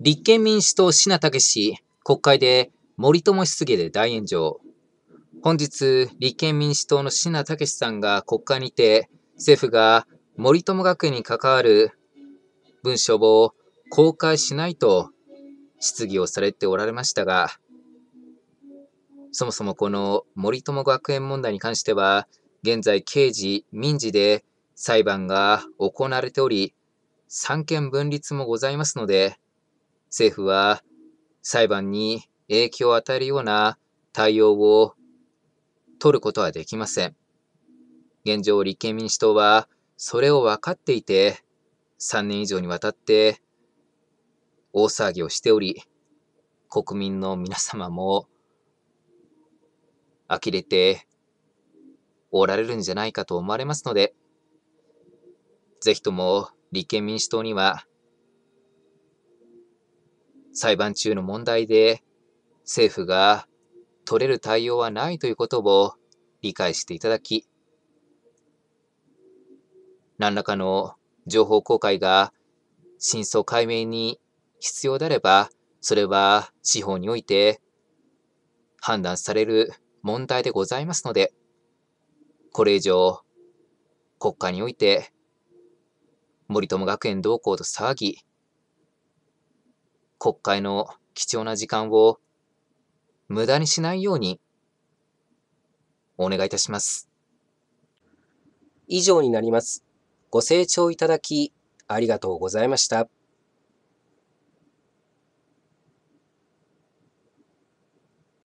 立憲民主党品武氏、国会で森友質疑で大炎上。本日、立憲民主党の品武さんが国会にて、政府が森友学園に関わる文書を公開しないと質疑をされておられましたが、そもそもこの森友学園問題に関しては、現在刑事、民事で裁判が行われており、三権分立もございますので、政府は裁判に影響を与えるような対応を取ることはできません。現状、立憲民主党はそれを分かっていて、3年以上にわたって大騒ぎをしており、国民の皆様も呆れておられるんじゃないかと思われますので、ぜひとも立憲民主党には裁判中の問題で政府が取れる対応はないということを理解していただき、何らかの情報公開が真相解明に必要であれば、それは司法において判断される問題でございますので、これ以上国家において森友学園同行と騒ぎ、国会の貴重な時間を無駄にしないようにお願いいたします。以上になります。ご清聴いただきありがとうございました。